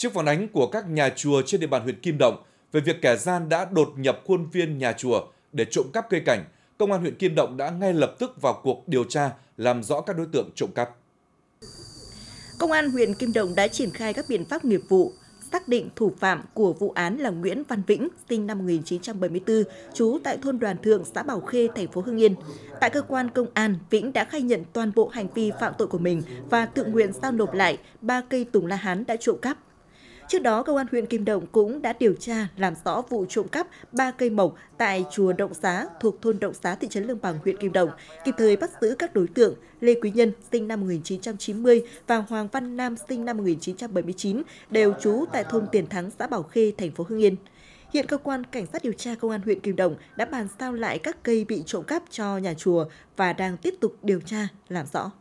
trước phản ánh của các nhà chùa trên địa bàn huyện Kim Động về việc kẻ gian đã đột nhập khuôn viên nhà chùa để trộm cắp cây cảnh, công an huyện Kim Động đã ngay lập tức vào cuộc điều tra làm rõ các đối tượng trộm cắp. Công an huyện Kim Động đã triển khai các biện pháp nghiệp vụ, xác định thủ phạm của vụ án là Nguyễn Văn Vĩnh, sinh năm 1974, trú tại thôn Đoàn Thượng, xã Bảo Khê, thành phố Hưng Yên. Tại cơ quan công an, Vĩnh đã khai nhận toàn bộ hành vi phạm tội của mình và tự nguyện giao nộp lại ba cây tùng la hán đã trộm cắp. Trước đó, Công an huyện Kim Động cũng đã điều tra làm rõ vụ trộm cắp 3 cây mộc tại chùa Động Xá thuộc thôn Động Xá thị trấn Lương Bằng, huyện Kim Động, kịp thời bắt giữ các đối tượng Lê Quý Nhân sinh năm 1990 và Hoàng Văn Nam sinh năm 1979 đều trú tại thôn Tiền Thắng, xã Bảo Khê, thành phố Hưng Yên. Hiện cơ quan cảnh sát điều tra công an huyện Kim Động đã bàn giao lại các cây bị trộm cắp cho nhà chùa và đang tiếp tục điều tra làm rõ.